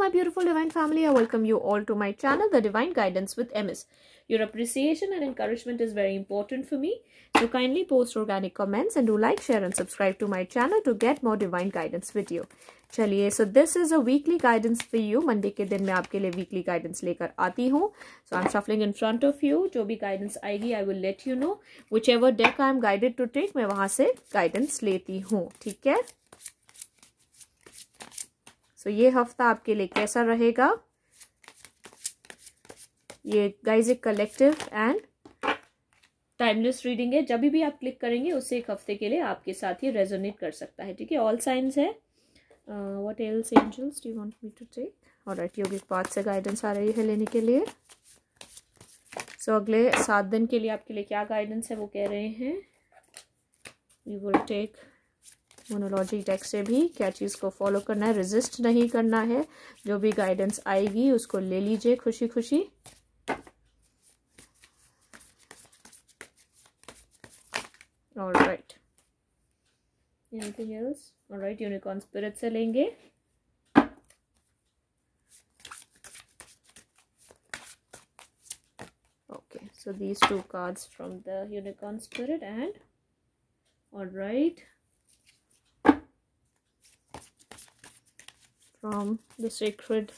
my beautiful divine family i welcome you all to my channel the divine guidance with ms your appreciation and encouragement is very important for me so kindly post organic comments and do like share and subscribe to my channel to get more divine guidance video chaliye so this is a weekly guidance for you monday ke din mein aapke weekly guidance lekar aati hu so i'm shuffling in front of you jo bhi guidance aayegi i will let you know whichever deck i am guided to take main wahan se guidance leti hu theek hai सो ये हफ्ता आपके लिए कैसा रहेगा ये guys एक collective and timeless reading है जब भी आप क्लिक करेंगे उससे एक हफ्ते के लिए आपके साथ ये रेजोनेट कर सकता है ठीक है ऑल साइंस है what else angels do want me to take और योगिक पाथ से गाइडेंस आ रही है लेने के लिए सो so, अगले सात दिन के लिए आपके लिए क्या गाइडेंस है वो कह रहे हैं यू विल टेक मोनोलॉजी टैक्स से भी क्या चीज़ को फॉलो करना है रेजिस्ट नहीं करना है जो भी गाइडेंस आएगी उसको ले लीजिए खुशी खुशी और राइट एनीथिंग एल्स और राइट यूनिकॉर्न स्पिरिट से लेंगे okay so these two cards from the unicorn spirit and और right from the sacred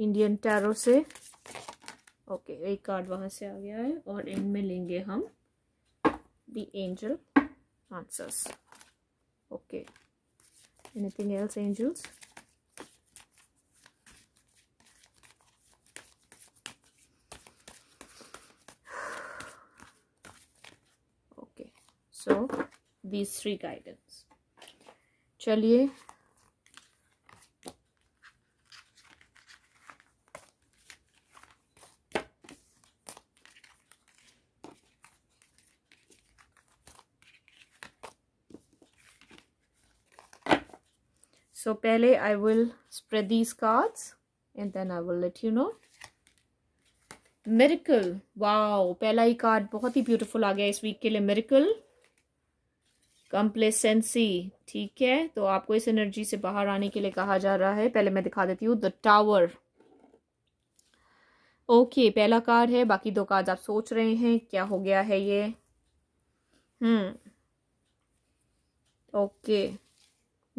Indian tarot से ओके okay, एक कार्ड वहाँ से आ गया है और एंड में लेंगे हम the angel answers okay anything else angels okay so these three guidance चलिए सो पहले I will spread these cards and then i will let you know miracle wow पहला ही कार्ड बहुत ही ब्यूटीफुल आ गया इस वीक के लिए मेरिकल कंप्लेसेंसी ठीक है तो आपको इस एनर्जी से बाहर आने के लिए कहा जा रहा है पहले मैं दिखा देती हूँ द टावर ओके पहला कार्ड है बाकी दो कार्ड आप सोच रहे हैं क्या हो गया है ये हम्म ओके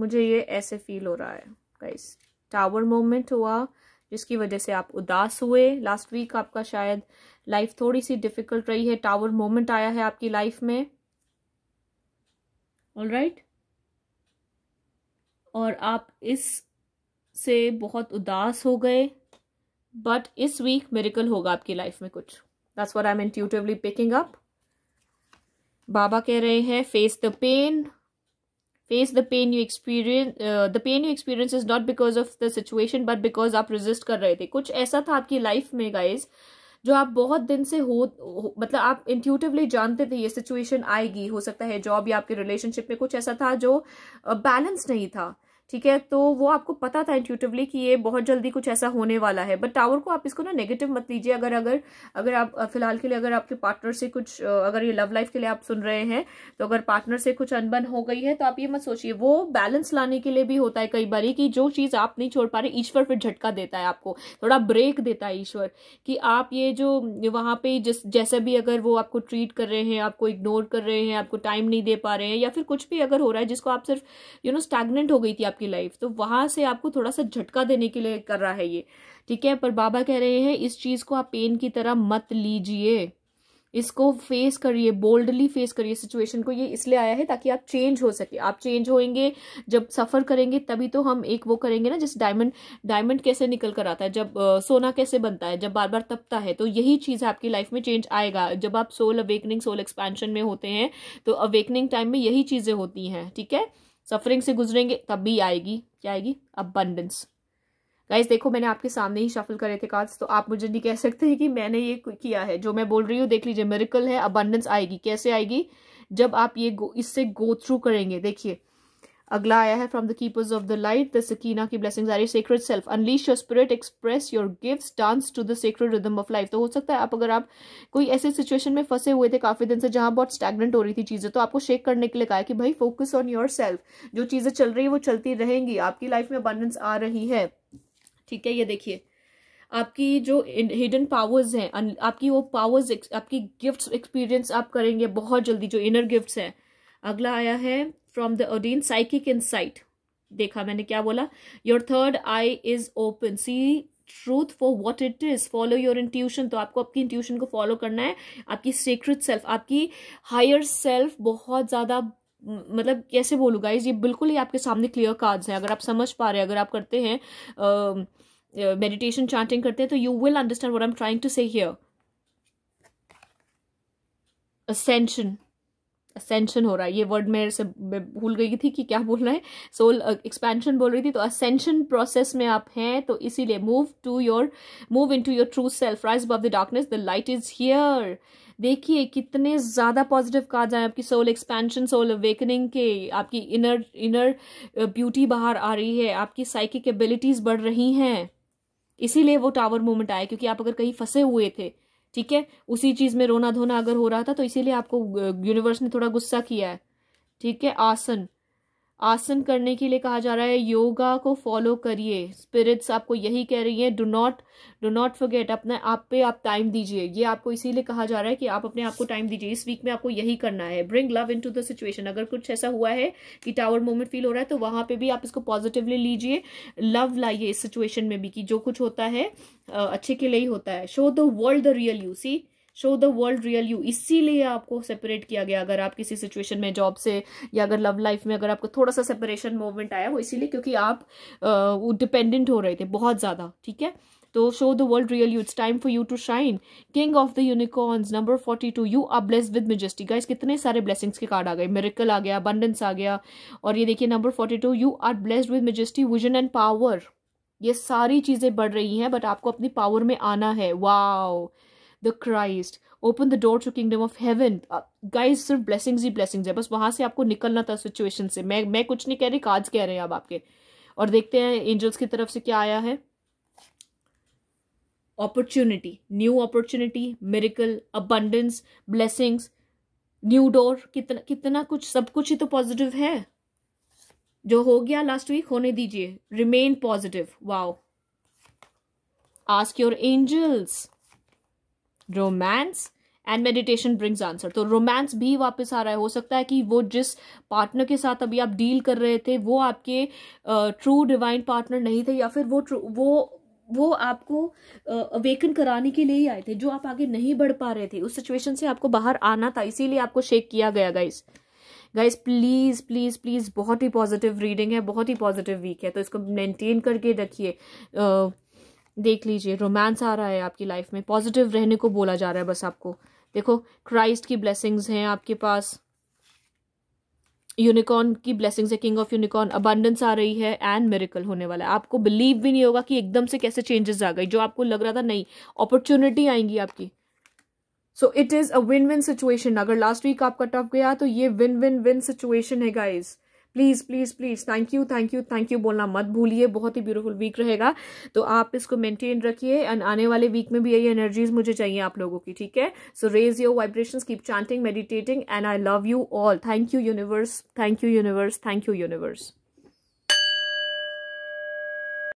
मुझे ये ऐसे फील हो रहा है गाइस टावर मोमेंट हुआ जिसकी वजह से आप उदास हुए लास्ट वीक आपका शायद लाइफ थोड़ी सी डिफिकल्ट रही है टावर मोमेंट आया है आपकी लाइफ में ऑल right? और आप इस से बहुत उदास हो गए बट इस वीक मेरिकल होगा आपकी लाइफ में कुछ that's war I am intuitively picking up बाबा कह रहे हैं face the pain the the pain you experience the pain you experience is not because of the situation but because आप resist कर रहे थे कुछ ऐसा था आपकी लाइफ में गाइज जो आप बहुत दिन से हो मतलब आप इंट्यूटिवली जानते थे ये सिचुएशन आएगी हो सकता है जॉब या आपके रिलेशनशिप में कुछ ऐसा था जो बैलेंस uh, नहीं था ठीक है तो वो आपको पता था इंट्यूटिवली कि ये बहुत जल्दी कुछ ऐसा होने वाला है बट टावर को आप इसको ना नेगेटिव मत लीजिए अगर अगर अगर आप फिलहाल के लिए अगर आपके पार्टनर से कुछ अगर ये लव लाइफ के लिए आप सुन रहे हैं तो अगर पार्टनर से कुछ अनबन हो गई है तो आप ये मत सोचिए वो बैलेंस लाने के लिए भी होता है कई बार कि जो चीज़ आप नहीं छोड़ पा रहे ईश्वर फिर झटका देता है आपको थोड़ा ब्रेक देता है ईश्वर कि आप ये जो वहाँ पर जिस जैसे भी अगर वो आपको ट्रीट कर रहे हैं आपको इग्नोर कर रहे हैं आपको टाइम नहीं दे पा रहे हैं या फिर कुछ भी अगर हो रहा है जिसको आप सिर्फ यू नो स्टैगनेंट हो गई थी आपकी लाइफ तो वहां से आपको थोड़ा सा झटका देने के लिए कर रहा है ये ठीक है पर बाबा कह रहे हैं इस चीज को आप पेन की तरह मत लीजिए इसको फेस करिए बोल्डली फेस करिए सिचुएशन को ये इसलिए आया है ताकि आप चेंज हो सके आप चेंज होएंगे जब सफ़र करेंगे तभी तो हम एक वो करेंगे ना जैसे डायमंड डायमंड कैसे निकल कर आता है जब आ, सोना कैसे बनता है जब बार बार तपता है तो यही चीज़ आपकी लाइफ में चेंज आएगा जब आप सोल अवेकनिंग सोल एक्सपेंशन में होते हैं तो अवेकनिंग टाइम में यही चीज़ें होती हैं ठीक है सफरिंग से गुजरेंगे तब भी आएगी क्या आएगी अबंडेंस गाइज देखो मैंने आपके सामने ही शफल करे थे कार्ड्स तो आप मुझे नहीं कह सकते हैं कि मैंने ये किया है जो मैं बोल रही हूँ देख लीजिए मेरिकल है अबंडेंस आएगी कैसे आएगी जब आप ये गो, इससे गो थ्रू करेंगे देखिए अगला आया है from the keepers of the light the सकीना की ब्लेसिंग आ रही sacred self unleash your spirit express your gift dance to the sacred rhythm of life तो हो सकता है आप अगर आप कोई ऐसे सिचुएशन में फंसे हुए थे काफी दिन से जहां बहुत स्टैगनेंट हो रही थी चीजें तो आपको शेक करने के लिए कहा कि भाई फोकस ऑन योर सेल्फ जो चीजें चल रही है वो चलती रहेंगी आपकी लाइफ में अबंडेंस आ रही है ठीक है ये देखिए आपकी जो हिडन पावर्स हैं आपकी वो पावर्स आपकी गिफ्ट्स एक्सपीरियंस आप करेंगे बहुत जल्दी जो इनर गिफ्ट्स हैं अगला आया है from the Odin psychic site देखा मैंने क्या बोला your third eye is open see truth for what it is follow your intuition तो आपको आपकी इंट्यूशन को फॉलो करना है आपकी सीक्रेट सेल्फ आपकी हायर सेल्फ बहुत ज़्यादा मतलब कैसे बोलूंगा गाइज ये बिल्कुल ही आपके सामने क्लियर कार्ड्स हैं अगर आप समझ पा रहे हैं अगर आप करते हैं मेडिटेशन uh, चांटिंग करते हैं तो you will understand what I am trying to say here ascension ascension हो रहा है ये वर्ड मैं से भूल गई थी कि क्या बोल रहे हैं सोल एक्सपेंशन बोल रही थी तो असेंशन प्रोसेस में आप हैं तो इसीलिए move to your move into your true self rise above the darkness the light is here देखिए कितने ज़्यादा पॉजिटिव कहा आए आपकी सोल एक्सपेंशन सोल अवेकनिंग के आपकी इनर इनर ब्यूटी बाहर आ रही है आपकी साइकिक एबिलिटीज़ बढ़ रही हैं इसीलिए वो टावर मोमेंट आया क्योंकि आप अगर कहीं फंसे हुए थे ठीक है उसी चीज में रोना धोना अगर हो रहा था तो इसीलिए आपको यूनिवर्स ने थोड़ा गुस्सा किया है ठीक है आसन आसन करने के लिए कहा जा रहा है योगा को फॉलो करिए स्पिरिट्स आपको यही कह रही है do not do not forget अपने आप पे आप टाइम दीजिए ये आपको इसीलिए कहा जा रहा है कि आप अपने आप को टाइम दीजिए इस वीक में आपको यही करना है bring love into the situation अगर कुछ ऐसा हुआ है कि टावर मोमेंट फील हो रहा है तो वहाँ पर भी आप इसको पॉजिटिवली लीजिए लव लाइए इस सिचुएशन में भी कि जो कुछ होता है अच्छे के लिए ही होता है show the world the real you see show the world real you इसीलिए आपको सेपरेट किया गया अगर आप किसी सिचुएशन में जॉब से या अगर लव लाइफ में अगर आपको थोड़ा सा सेपरेशन मोवमेंट आया वो इसीलिए क्योंकि आप डिपेंडेंट हो रहे थे बहुत ज़्यादा ठीक है तो show the world real you it's time for you to shine king of the unicorns number forty two you are blessed with majesty guys कितने सारे ब्लेसिंग्स के कार्ड आ गए मेरिकल आ गया अबंडेंस आ गया और ये देखिए number forty two you are blessed with majesty vision and power ये सारी चीज़ें बढ़ रही हैं बट आपको अपनी पावर में आना है wow wow! The Christ open the door to kingdom of heaven guys सिर्फ ब्लेसिंग ही ब्लेसिंग्स है बस वहां से आपको निकलना था सिचुएशन से मैं मैं कुछ नहीं कह रही कार्ड्स कह रहे हैं अब आपके और देखते हैं एंजल्स की तरफ से क्या आया है opportunity new opportunity miracle abundance blessings new door कितना कितना कुछ सब कुछ ही तो पॉजिटिव है जो हो गया लास्ट वीक होने दीजिए remain positive wow ask your angels romance and meditation brings answer तो रोमांस भी वापस आ रहा है हो सकता है कि वो जिस पार्टनर के साथ अभी आप डील कर रहे थे वो आपके ट्रू डिवाइन पार्टनर नहीं थे या फिर वो वो वो आपको अवेकन कराने के लिए ही आए थे जो आप आगे नहीं बढ़ पा रहे थे उस सिचुएशन से आपको बाहर आना था इसीलिए आपको शेक किया गया guys guys please please please बहुत ही पॉजिटिव रीडिंग है बहुत ही पॉजिटिव वीक है तो इसको मेंटेन करके रखिए देख लीजिए रोमांस आ रहा है आपकी लाइफ में पॉजिटिव रहने को बोला जा रहा है बस आपको देखो क्राइस्ट की ब्लेसिंग्स हैं आपके पास यूनिकॉर्न की ब्लेसिंग्स है किंग ऑफ यूनिकॉर्न अबंडेंस आ रही है एंड मेरिकल होने वाला है आपको बिलीव भी नहीं होगा कि एकदम से कैसे चेंजेस आ गई जो आपको लग रहा था नहीं अपॉर्चुनिटी आएंगी आपकी so it is a win win situation अगर लास्ट वीक आपका टफ गया तो ये विन विन विन सिचुएशन है guys please please please thank you thank you thank you बोलना मत भूलिए बहुत ही ब्यूटीफुल वीक रहेगा तो आप इसको मेंटेन रखिए एंड आने वाले वीक में भी यही एनर्जीज मुझे चाहिए आप लोगों की ठीक है so raise your vibration keep chanting meditating and I love you all thank you universe thank you universe thank you universe